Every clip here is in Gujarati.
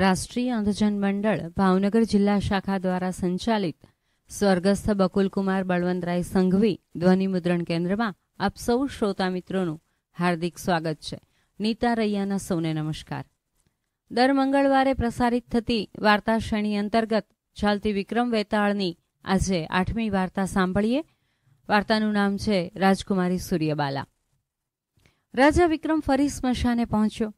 રાષ્ટ્રીય અંધજન મંડળ ભાવનગર જિલ્લા શાખા દ્વારા સંચાલિત સ્વર્ગસ્થ બકુલકુમાર બળવંતરાય સંઘવી ધ્વનિમુદ્રણ કેન્દ્રમાં આપ સૌ શ્રોતા મિત્રોનું હાર્દિક સ્વાગત છે નીતા રૈયાના સૌને નમસ્કાર દર મંગળવારે પ્રસારિત થતી વાર્તા શ્રેણી અંતર્ગત ચાલતી વિક્રમ વેતાળની આજે આઠમી વાર્તા સાંભળીએ વાર્તાનું નામ છે રાજકુમારી સૂર્યબાલા રાજા વિક્રમ ફરી સ્મશાને પહોંચ્યો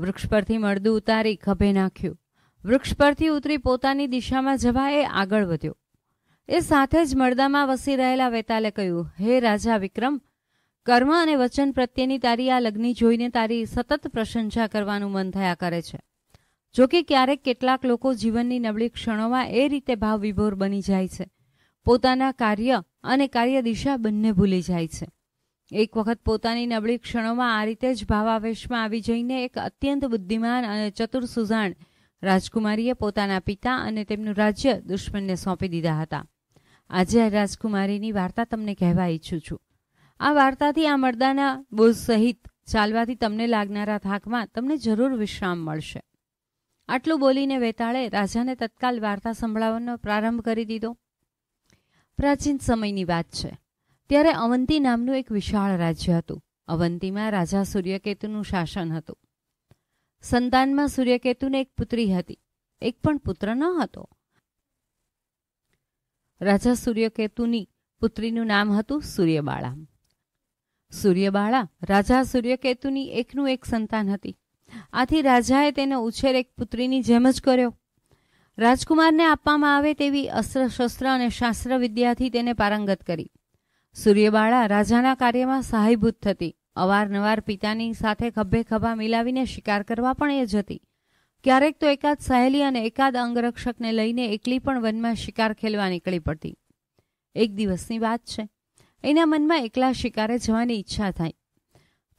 વૃક્ષ પરથી મળદું ઉતારી ખભે નાખ્યું વૃક્ષ પરથી ઉતરી પોતાની દિશામાં જવા એ આગળ વધ્યો એ સાથે જ મળદામાં વસી રહેલા વેતાલે કહ્યું હે રાજા વિક્રમ કર્મ અને વચન પ્રત્યેની તારી આ લગ્ની જોઈને તારી સતત પ્રશંસા કરવાનું મન થયા કરે છે જોકે ક્યારેક કેટલાક લોકો જીવનની નબળી ક્ષણોમાં એ રીતે ભાવ વિભોર બની જાય છે પોતાના કાર્ય અને કાર્ય દિશા બંને ભૂલી જાય છે એક વખત પોતાની નબળી ક્ષણોમાં આ રીતે જ ભાવાવેશમાં આવી જઈને એક અત્યંત બુદ્ધિમાન અને ચતુર સુઝાણ રાજકુમારીએ પોતાના પિતા અને તેમનું રાજ્ય દુશ્મનને સોંપી દીધા હતા આજે આ રાજકુમારીની વાર્તા તમને કહેવા ઈચ્છું છું આ વાર્તાથી આ મર્દાના બોઝ સહિત ચાલવાથી તમને લાગનારા થાકમાં તમને જરૂર વિશ્રામ મળશે આટલું બોલીને વેતાળે રાજાને તત્કાલ વાર્તા સંભળાવવાનો પ્રારંભ કરી દીધો પ્રાચીન સમયની વાત છે ત્યારે અવંતી નામનું એક વિશાળ રાજ્ય હતું અવંતીમાં રાજા સૂર્યકેતુનું શાસન હતું સંતાનમાં સૂર્યકેતુને એક પુત્રી હતી એક પણ પુત્ર ન હતો રાજા સૂર્યકેતુની પુત્રીનું નામ હતું સૂર્યબાળા સૂર્યબાળા રાજા સૂર્યકેતુની એકનું એક સંતાન હતી આથી રાજાએ તેનો ઉછેર એક પુત્રીની જેમ જ કર્યો રાજકુમારને આપવામાં આવે તેવી અસ્ત્ર શસ્ત્ર અને શાસ્ત્ર વિદ્યાથી તેને પારંગત કરી સૂર્યબાળા રાજાના કાર્યમાં સહાયભૂત થતી અવારનવાર પિતાની સાથે ખભે ખભા મિલાવીને શિકાર કરવા પણ એ જતી ક્યારેક તો એકાદ સહેલી અને એકાદ અંગરક્ષકને લઈને એકલી પણ વનમાં શિકાર ખેલવા નીકળી પડતી એક દિવસની વાત છે એના મનમાં એકલા શિકારે જવાની ઈચ્છા થાય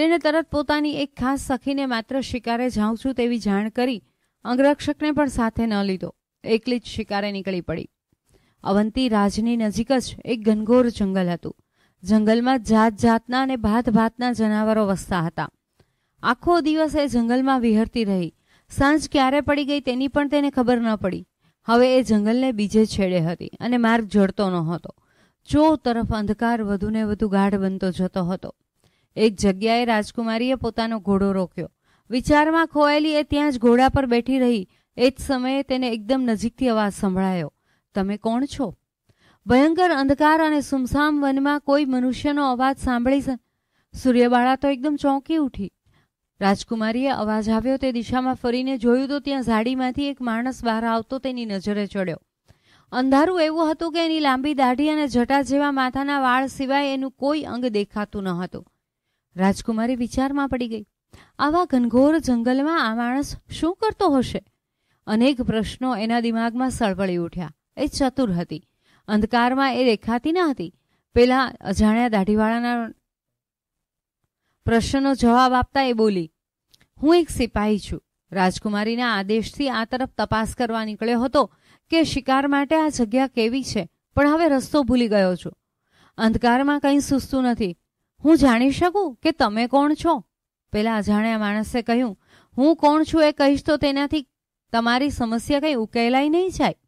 તેણે તરત પોતાની એક ખાસ સખીને માત્ર શિકારે જાઉં છું તેવી જાણ કરી અંગરક્ષકને પણ સાથે ન લીધો એકલી જ શિકારે નીકળી પડી અવંતી રાજની નજીક જ એક ઘનઘોર જંગલ હતું જંગલમાં જાત જાતના અને ભાત ભાતના જનાવરો વસતા હતા આખો દિવસ એ જંગલમાં વિહરતી રહી સાંજ ક્યારે પડી ગઈ તેની પણ તેને ખબર ન પડી હવે એ જંગલને બીજે છેડે હતી અને માર્ગ જડતો ન હતો ચો તરફ અંધકાર વધુને વધુ ગાઢ બનતો જતો હતો એક જગ્યાએ રાજકુમારીએ પોતાનો ઘોડો રોક્યો વિચારમાં ખોવાયેલી એ ત્યાં જ ઘોડા પર બેઠી રહી એ જ સમયે તેને એકદમ નજીકથી અવાજ સંભળાયો તમે કોણ છો ભયંકર અંધકાર અને સુમસામ વનમાં કોઈ મનુષ્યનો અવાજ સાંભળી સૂર્યબાળા તો એકદમ ચોંકી ઉઠી રાજકુમારીએ અવાજ આવ્યો તે દિશામાં ફરીને જોયું તો ત્યાં ઝાડીમાંથી એક માણસ બહાર આવતો તેની નજરે ચડ્યો અંધારું એવું હતું કે એની લાંબી દાઢી અને જટા જેવા માથાના વાળ સિવાય એનું કોઈ અંગ દેખાતું ન હતું રાજકુમારી વિચારમાં પડી ગઈ આવા ઘનઘોર જંગલમાં આ માણસ શું કરતો હશે અનેક પ્રશ્નો એના દિમાગમાં સળવળી ઉઠ્યા એ ચતુર હતી અંધકારમાં એ દેખાતી ન હતી પેલા અજાણ્યા દાઢીવાળાના પ્રશ્નનો જવાબ આપતા એ બોલી હું એક સિપાહી છું રાજકુમારીના આદેશથી આ તરફ તપાસ કરવા નીકળ્યો હતો કે શિકાર માટે આ જગ્યા કેવી છે પણ હવે રસ્તો ભૂલી ગયો છું અંધકારમાં કંઈ સુસ્તું નથી હું જાણી શકું કે તમે કોણ છો પેલા અજાણ્યા માણસે કહ્યું હું કોણ છું એ કહીશ તો તેનાથી તમારી સમસ્યા કંઈ ઉકેલાઈ નહીં જાય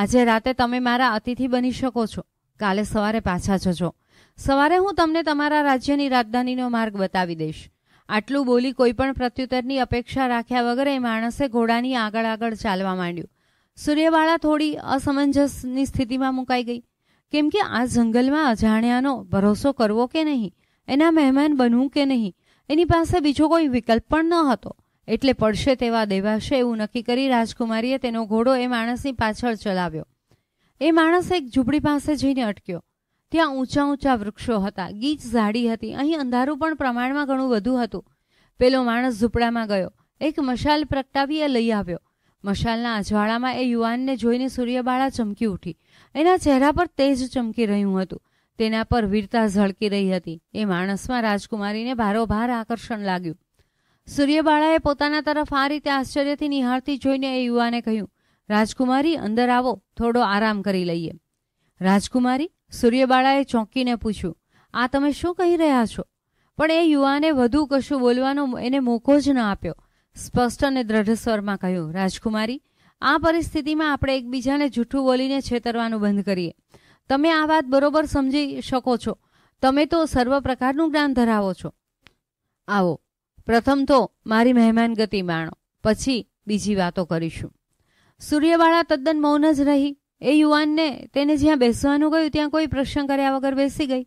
આજે રાતે તમે મારા અતિથિ બની શકો છો કાલે સવારે પાછા જજો સવારે હું તમને તમારા રાજ્યની રાજધાનીનો માર્ગ બતાવી દઈશ આટલું બોલી કોઈ પણ પ્રત્યુત્તરની અપેક્ષા રાખ્યા વગર એ માણસે ઘોડાની આગળ આગળ ચાલવા માંડ્યું સૂર્યવાળા થોડી અસમંજસની સ્થિતિમાં મુકાઈ ગઈ કેમ કે આ જંગલમાં અજાણ્યાનો ભરોસો કરવો કે નહીં એના મહેમાન બનવું કે નહીં એની પાસે બીજો કોઈ વિકલ્પ પણ ન હતો એટલે પડશે તેવા દેવાશે એવું નક્કી કરી રાજકુમારીએ તેનો ઘોડો એ માણસની પાછળ ચલાવ્યો એ માણસ એક ઝૂંપડી પાસે જઈને અટક્યો ત્યાં ઊંચા ઊંચા વૃક્ષો હતા ગીચ ઝાડી હતી અહીં અંધારું પણ પ્રમાણમાં ઘણું વધુ હતું પેલો માણસ ઝૂંપડામાં ગયો એક મશાલ પ્રગટાવી એ લઈ આવ્યો મશાલના અજવાળામાં એ યુવાનને જોઈને સૂર્યબાળા ચમકી ઉઠી એના ચહેરા પર તેજ ચમકી રહ્યું હતું તેના પર વીરતા ઝળકી રહી હતી એ માણસમાં રાજકુમારીને ભારોભાર આકર્ષણ લાગ્યું સૂર્યબાળાએ પોતાના તરફ આ રીતે આશ્ચર્યથી નિહાળતી જોઈને એ યુવાને કહ્યું રાજકુમારી અંદર આવો થોડો આરામ કરી લઈએ રાજકુમારી સૂર્યબાળાએ ચોંકીને પૂછ્યું આ તમે શું કહી રહ્યા છો પણ એ યુવાને વધુ કશું બોલવાનો એને મોકો જ ન આપ્યો સ્પષ્ટ અને દ્રઢ સ્વરમાં કહ્યું રાજકુમારી આ પરિસ્થિતિમાં આપણે એકબીજાને જૂઠું બોલીને છેતરવાનું બંધ કરીએ તમે આ વાત બરોબર સમજી શકો છો તમે તો સર્વ પ્રકારનું જ્ઞાન ધરાવો છો આવો પ્રથમ તો મારી મહેમાન ગતિ માણો પછી બીજી વાતો કરીશું સૂર્યવાળા તદ્દન મૌન જ રહી એ યુવાનને તેને જ્યાં બેસવાનું ગયું ત્યાં કોઈ પ્રસંગ કર્યા વગર બેસી ગઈ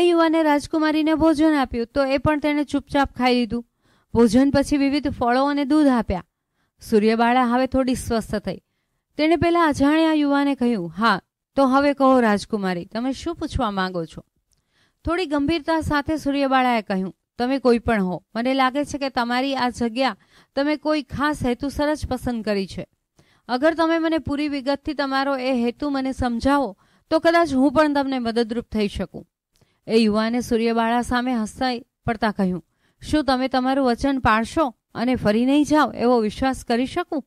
એ યુવાને રાજકુમારીને ભોજન આપ્યું તો એ પણ તેણે ચૂપચાપ ખાઈ લીધું ભોજન પછી વિવિધ ફળો અને દૂધ આપ્યા સૂર્યબાળા હવે થોડી સ્વસ્થ થઈ તેણે પહેલા અજાણ્યા યુવાને કહ્યું હા તો હવે કહો રાજકુમારી તમે શું પૂછવા માંગો છો થોડી ગંભીરતા સાથે સૂર્યબાળાએ કહ્યું તમે કોઈ પણ હો મને લાગે છે કે તમારી આ જગ્યા તમે કોઈ ખાસ હેતુસર જ પસંદ કરી છે અગર તમે મને પૂરી વિગતથી તમારો એ હેતુ મને સમજાવો તો કદાચ હું પણ તમને મદદરૂપ થઈ શકું એ યુવાને સૂર્યબાળા સામે હસાઈ પડતા કહ્યું શું તમે તમારું વચન પાળશો અને ફરી નહીં જાઓ એવો વિશ્વાસ કરી શકું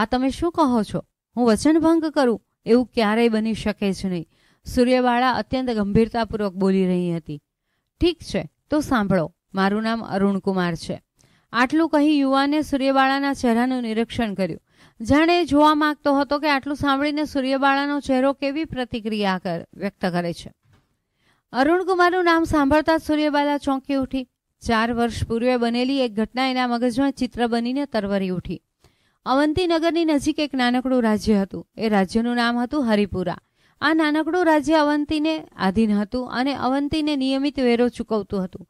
આ તમે શું કહો છો હું વચન ભંગ કરું એવું ક્યારેય બની શકે જ નહીં સૂર્યબાળા અત્યંત ગંભીરતાપૂર્વક બોલી રહી હતી ઠીક છે તો સાંભળો મારું નામ અરુણકુમાર છે આટલું કહી યુવાને સૂર્યબાળાના ચહેરાનું નિરીક્ષણ કર્યું જાણે જોવા માંગતો હતો કે આટલું સાંભળીને સૂર્યબાળાનો ચહેરો કેવી પ્રતિક્રિયા વ્યક્ત કરે છે અરુણકુમારનું નામ સાંભળતા સૂર્યબાલા ચોંકી ઉઠી ચાર વર્ષ પૂર્વે બનેલી એક ઘટના એના મગજમાં ચિત્ર બનીને તરવરી ઉઠી અવંતીનગરની નજીક એક નાનકડું રાજ્ય હતું એ રાજ્યનું નામ હતું હરિપુરા આ નાનકડું રાજ્ય અવંતીને આધીન હતું અને અવંતીને નિયમિત વેરો ચૂકવતું હતું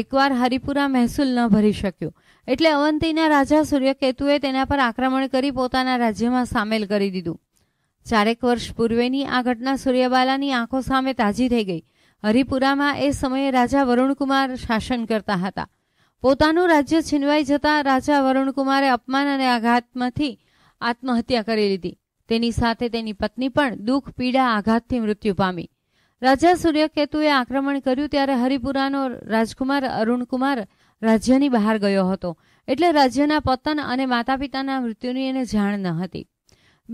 એકવાર હરિપુરા મહેસૂલ ન ભરી શક્યો એટલે અવંતીના રાજા સૂર્યકેતુએ તેના પર આક્રમણ કરી પોતાના રાજ્યમાં સામેલ કરી દીધું ચારેક વર્ષ પૂર્વેની આ ઘટના સૂર્યબાલાની આંખો સામે તાજી થઈ ગઈ હરિપુરામાં એ સમયે રાજા વરુણકુમાર શાસન કરતા હતા પોતાનું રાજ્ય છીનવાઈ જતા રાજા વરુણકુમારે અપમાન અને આઘાતમાંથી આત્મહત્યા કરી લીધી તેની સાથે તેની પત્ની પણ દુઃખ પીડા આઘાતથી મૃત્યુ પામી રાજા સૂર્યકેતુએ આક્રમણ કર્યું ત્યારે હરિપુરાનો રાજકુમાર અરુણકુમાર રાજ્યની બહાર ગયો હતો એટલે રાજ્યના પતન અને માતા પિતાના મૃત્યુની એને જાણ ન હતી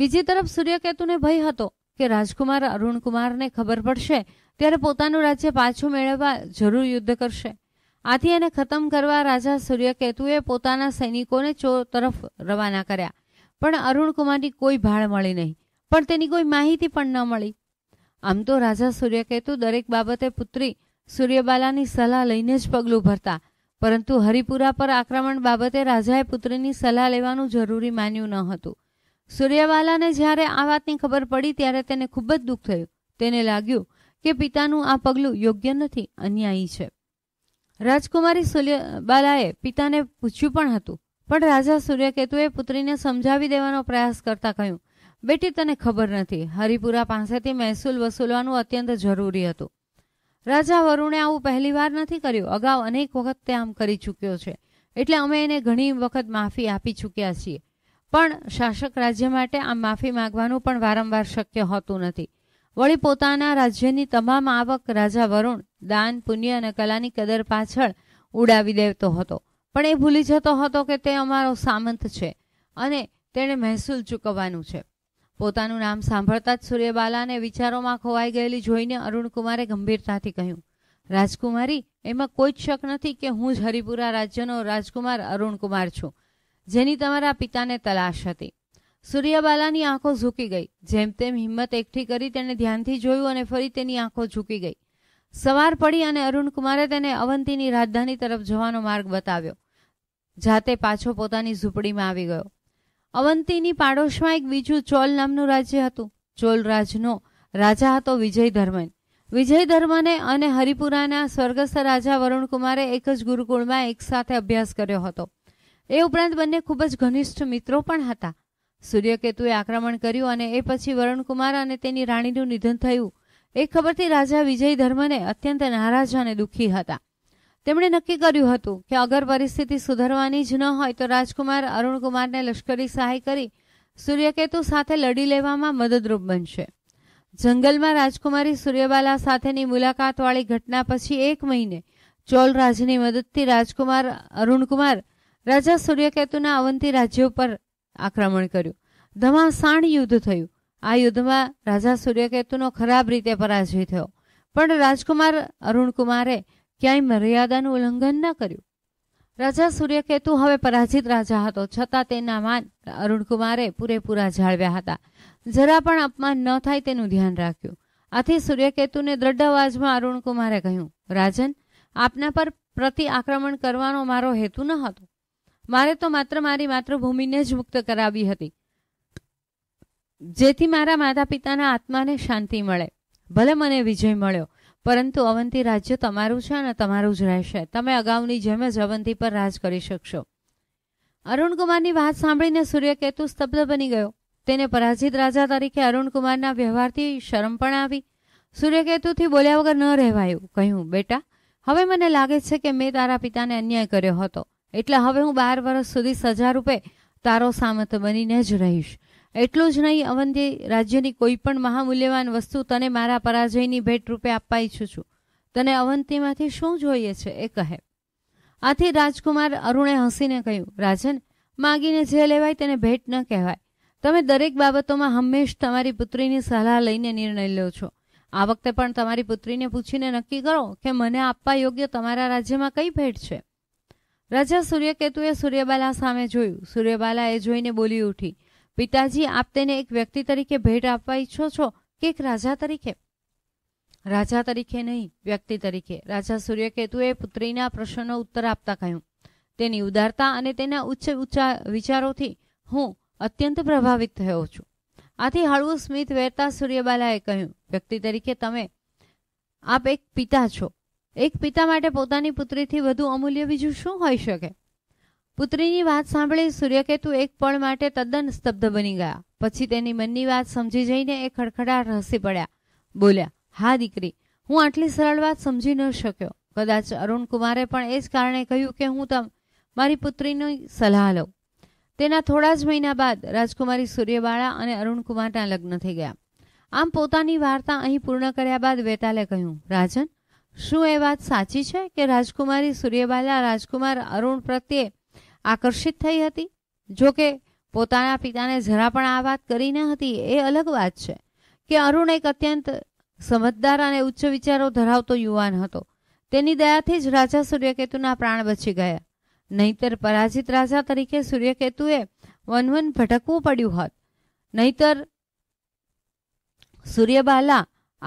બીજી તરફ સૂર્યકેતુને ભય હતો કે રાજકુમાર અરુણકુમારને ખબર પડશે ત્યારે પોતાનું રાજ્ય પાછું મેળવવા જરૂર યુદ્ધ કરશે આથી એને ખતમ કરવા રાજા સૂર્યકેતુએ પોતાના સૈનિકોને ચો તરફ રવાના કર્યા પણ અરુણકુમારની કોઈ ભાળ મળી નહીં પણ તેની કોઈ માહિતી પણ ન મળી આમ તો રાજા સૂર્ય કહેતું દરેક બાબતે પુત્રી સૂર્યબાલાની સલાહ લઈને જ પગલું ભરતા પરંતુ હરિપુરા પર આક્રમણ બાબતે રાજાએ પુત્રીની સલાહ લેવાનું જરૂરી માન્યું ન હતું સૂર્યબાલાને જ્યારે આ વાતની ખબર પડી ત્યારે તેને ખૂબ જ દુઃખ થયું તેને લાગ્યું કે પિતાનું આ પગલું યોગ્ય નથી અન્યાયી છે રાજકુમારી સૂર્યબાલાએ પિતાને પૂછ્યું પણ હતું પણ રાજા સૂર્યકેતુએ પુત્રીને સમજાવી દેવાનો પ્રયાસ કરતા કહ્યું બેટી તને ખબર નથી હરિપુરા પાસેથી મહેસૂલ વસૂલવાનું અત્યંત જરૂરી હતું રાજા વરુણે આવું પહેલીવાર નથી કર્યું અગાઉ અનેક વખત તે આમ કરી ચૂક્યો છે એટલે અમે એને ઘણી વખત માફી આપી ચૂક્યા છીએ પણ શાસક રાજ્ય માટે આ માફી માગવાનું પણ વારંવાર શક્ય હોતું નથી વળી પોતાના રાજ્યની તમામ આવક રાજા વરુણ દાન પુણ્ય અને કલાની કદર પાછળ ઉડાવી દેતો હતો પણ એ ભૂલી જતો હતો કે તે અમારો સામંત છે અને તેણે મહેસૂલ ચૂકવવાનું છે પોતાનું નામ સાંભળતા જ સૂર્યબાલાને વિચારોમાં ખોવાઈ ગયેલી જોઈને અરુણકુમારે ગંભીરતાથી કહ્યું રાજકુમારી એમાં કોઈ જ શક નથી કે હું જ હરિપુરા રાજ્યનો રાજકુમાર અરુણકુમાર છું જેની તમારા પિતાને તલાશ હતી સૂર્યબાલાની આંખો ઝૂકી ગઈ જેમ તેમ હિંમત એકઠી કરી તેણે ધ્યાનથી જોયું અને ફરી તેની આંખો ઝૂકી ગઈ સવાર પડી અને અરુણકુમારે તેને અવંતીની રાજધાની તરફ જવાનો માર્ગ બતાવ્યો જાતે પાછો પોતાની ઝૂંપડીમાં આવી ગયો અવંતીની પાડોશમાં એક બીજું ચોલ નામનું રાજ્ય હતું ચોલ રાજનો રાજા હતો વિજય ધર્મન વિજય ધર્મને અને હરિપુરાના સ્વર્ગસ્થ રાજા વરુણકુમારે એક જ ગુરુકુળમાં એક સાથે અભ્યાસ કર્યો હતો એ ઉપરાંત બંને ખૂબ જ ઘનિષ્ઠ મિત્રો પણ હતા સૂર્યકેતુએ આક્રમણ કર્યું અને એ પછી વરુણકુમાર અને તેની રાણીનું નિધન થયું એ ખબરથી રાજા વિજય ધર્મને અત્યંત નારાજ અને દુઃખી હતા તેમણે નક્કી કર્યું હતું કે અગર પરિસ્થિતિ સુધરવાની જ ન હોય તો રાજકુમાર અરુણકુમારને લશ્કરી સહાય કરી સૂર્યકેતુ સાથે લડી લેવામાં મદદરૂપ બનશે જંગલમાં રાજકુમારી સૂર્યબાલા સાથેની મુલાકાતવાળી ઘટના પછી એક મહિને ચોલરાજની મદદથી રાજકુમાર અરુણકુમાર રાજા સૂર્યકેતુના અવંતી રાજ્યો પર આક્રમણ કર્યું ઘમાસાણ યુદ્ધ થયું આ યુદ્ધમાં રાજા સૂર્યકેતુનો ખરાબ રીતે પરાજય થયો પણ રાજકુમાર અરુણકુમારે ક્યાંય મર્યાદાનું ઉલ્લંઘન ન કર્યું રાજા સૂર્યકેતુ હવે પરાજિત રાજા હતો છતાં તેના માન અરુણકુમારે પૂરેપૂરા જાળવ્યા હતા જરા પણ અપમાન ન થાય તેનું ધ્યાન રાખ્યું આથી સૂર્યકેતુને દ્રઢ અવાજમાં અરુણકુમારે કહ્યું રાજન આપના પર પ્રતિ આક્રમણ કરવાનો મારો હેતુ ન હતો મારે તો માત્ર મારી માતૃભૂમિને જ મુક્ત કરાવી હતી જેથી મારા માતા પિતાના આત્માને શાંતિ મળે ભલે મને વિજય મળ્યો પરંતુ અવંતી રાજ્ય તમારું છે અને તમારું જ રહેશે તમે અગાઉની જેમ જ અવંતી પર રાજ કરી શકશો અરુણકુમારની વાત સાંભળીને સૂર્યકેતુ સ્તબ્ધ બની ગયો તેને પરાજિત રાજા તરીકે અરુણકુમારના વ્યવહારથી શરમ પણ આવી સૂર્યકેતુથી બોલ્યા વગર ન રહેવાયું કહ્યું બેટા હવે મને લાગે છે કે મેં તારા પિતાને અન્યાય કર્યો હતો એટલે હવે હું બાર વર્ષ સુધી સજા રૂપે તારો સામત બનીને જ રહીશ એટલું જ નહીં અવંતી રાજ્યની કોઈ પણ મહામૂલ્યવાન વસ્તુ તને મારા પરાજયની ભેટ રૂપે આપવા ઈચ્છું છું તને અવંતીમાંથી શું જોઈએ છે એ કહે આથી રાજકુમાર અરુણે હસીને કહ્યું રાજન માગીને જે લેવાય તેને ભેટ ન કહેવાય તમે દરેક બાબતોમાં હંમેશ તમારી પુત્રીની સલાહ લઈને નિર્ણય લો છો આ વખતે પણ તમારી પુત્રીને પૂછીને નક્કી કરો કે મને આપવા યોગ્ય તમારા રાજ્યમાં કઈ ભેટ છે રાજા સૂર્યકેતુએ સૂર્યબાલા સામે જોયું સૂર્યબાલા એ જોઈને બોલી ઉઠી પિતાજી આપ તેને એક વ્યક્તિ તરીકે ભેટ આપવા ઈચ્છો છો કે એક રાજા તરીકે રાજા તરીકે નહીં વ્યક્તિ તરીકે રાજા સૂર્યકેતુએ પુત્રીના પ્રશ્નનો ઉત્તર આપતા કહ્યું તેની ઉદારતા અને તેના ઉચ્ચ ઊંચા વિચારોથી હું અત્યંત પ્રભાવિત થયો છું આથી હળવું સ્મિત વેરતા સૂર્યબાલાએ કહ્યું વ્યક્તિ તરીકે તમે આપ એક પિતા છો એક પિતા માટે પોતાની પુત્રીથી વધુ અમૂલ્ય બીજું શું હોઈ શકે પુત્રીની વાત સાંભળી સૂર્યકેતુ એક પળ માટે તદ્દન સ્તબ્ધ બની ગયા પછી તેની મનની વાત સમજી જઈને એ ખડખડાટ હસી પડ્યા બોલ્યા હા દીકરી હું આટલી સરળ વાત સમજી ન શક્યો કદાચ અરુણકુમારે પણ એ જ કારણે કહ્યું કે હું તમ મારી પુત્રીની સલાહ લઉં તેના થોડા જ મહિના બાદ રાજકુમારી સૂર્યબાળા અને અરુણકુમારના લગ્ન થઈ ગયા આમ પોતાની વાર્તા અહીં પૂર્ણ કર્યા બાદ વેતાલે કહ્યું રાજન શું એ વાત સાચી છે કે રાજકુમારી સૂર્યબાલા રાજકુમાર અરુણ પ્રત્યે આકર્ષિત થઈ હતી જોકે પોતાના પિતાને જરા પણ આ વાત કરી ન હતી એ અલગ વાત છે કે અરુણ એક અત્યંત સમજદાર અને ઉચ્ચ વિચારો ધરાવતો યુવાન હતો તેની દયાથી જ રાજા સૂર્યકેતુના પ્રાણ બચી ગયા નહીતર પરાજિત રાજા તરીકે સૂર્યકેતુએ વનવન ભટકવું પડ્યું હોત નહીતર સૂર્યબાલા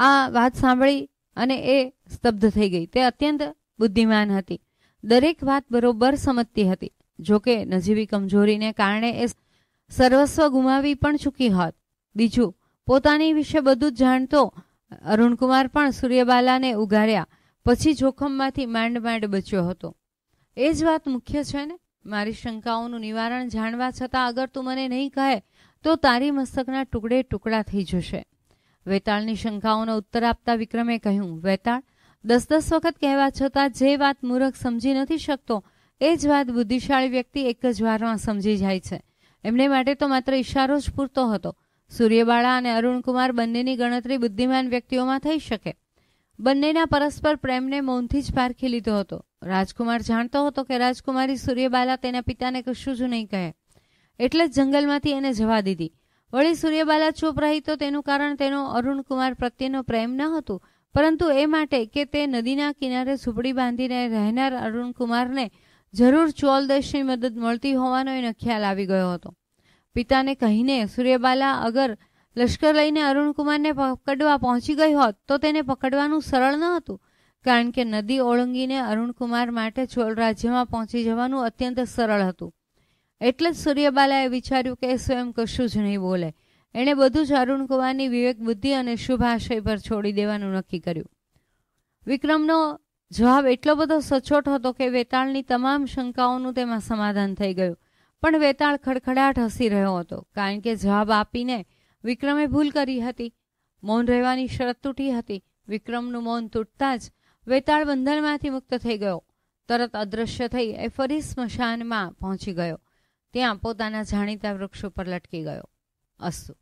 આ વાત સાંભળી અને એ સ્તબ્ધ થઈ ગઈ તે અત્યંત બુદ્ધિમાન હતી દરેક વાત બરોબર સમજતી હતી જોકે નજીવી કમજોરીને કારણે એ સર્વસ્વ ગુમાવી પણ ચૂકી હોત બીજું પોતાની વિશે બધું જ જાણતો અરુણકુમાર પણ સૂર્યબાલાને ઉગાર્યા પછી જોખમમાંથી માંડ માંડ બચ્યો હતો એ જ વાત મુખ્ય છે ને મારી શંકાઓનું નિવારણ જાણવા છતાં અગર તું મને નહીં કહે તો તારી મસ્તકના ટુકડે ટુકડા થઈ જશે વેતાળની શંકાઓનો ઉત્તર આપતા વિક્રમે કહ્યું વેતાળ દસ દસ વખત કહેવા છતાં જે વાત મૂરખ સમજી નથી શકતો એ જ વાત બુદ્ધિશાળી વ્યક્તિ એક જ વારમાં સમજી જાય છે એમને માટે તો માત્ર ઈશારો જ પૂરતો હતો સૂર્યબાળા અને અરુણકુમાર બંનેની ગણતરી બુદ્ધિમાન વ્યક્તિઓમાં થઈ શકે બંનેના પરસ્પર પ્રેમને મૌનથી જ પારખી લીધો હતો રાજકુમાર જાણતો હતો કે રાજકુમારી સૂર્યબાલા તેના પિતાને કશું જ નહીં કહે એટલે જ જંગલમાંથી એને જવા દીધી વળી સૂર્યબાલા ચૂપ રહી તો તેનું કારણ તેનો અરુણકુમાર પ્રત્યેનો પ્રેમ ન હતું પરંતુ એ માટે કે તે નદીના કિનારે ઝૂંપડી બાંધીને રહેનાર અરુણકુમારને જરૂર ચોલ દેશની મદદ મળતી હોવાનો એને ખ્યાલ આવી ગયો હતો પિતાને કહીને સૂર્યબાલા અગર લશ્કર લઈને અરુણકુમારને પકડવા પહોંચી ગઈ હોત તો તેને પકડવાનું સરળ ન હતું કારણ કે નદી ઓળંગીને અરુણકુમાર માટે ચોલ રાજ્યમાં પહોંચી જવાનું અત્યંત સરળ હતું એટલે જ સૂર્યબાલાએ વિચાર્યું કે સ્વયં કશું જ નહીં બોલે એણે બધું જ અરુણકુમારની વિવેક બુદ્ધિ અને શુભાશય પર છોડી દેવાનું નક્કી કર્યું વિક્રમનો જવાબ એટલો બધો સચોટ હતો કે વેતાળની તમામ શંકાઓનું તેમાં સમાધાન થઈ ગયું પણ વેતાળ ખડખડાટ હસી રહ્યો હતો કારણ કે જવાબ આપીને વિક્રમે ભૂલ કરી હતી મૌન રહેવાની શરત તૂટી હતી વિક્રમનું મૌન તૂટતા જ વેતાળ બંધનમાંથી મુક્ત થઈ ગયો તરત અદૃશ્ય થઈ એ ફરી સ્મશાનમાં પહોંચી ગયો ત્યાં પોતાના જાણીતા વૃક્ષ ઉપર લટકી ગયો અસ્તુ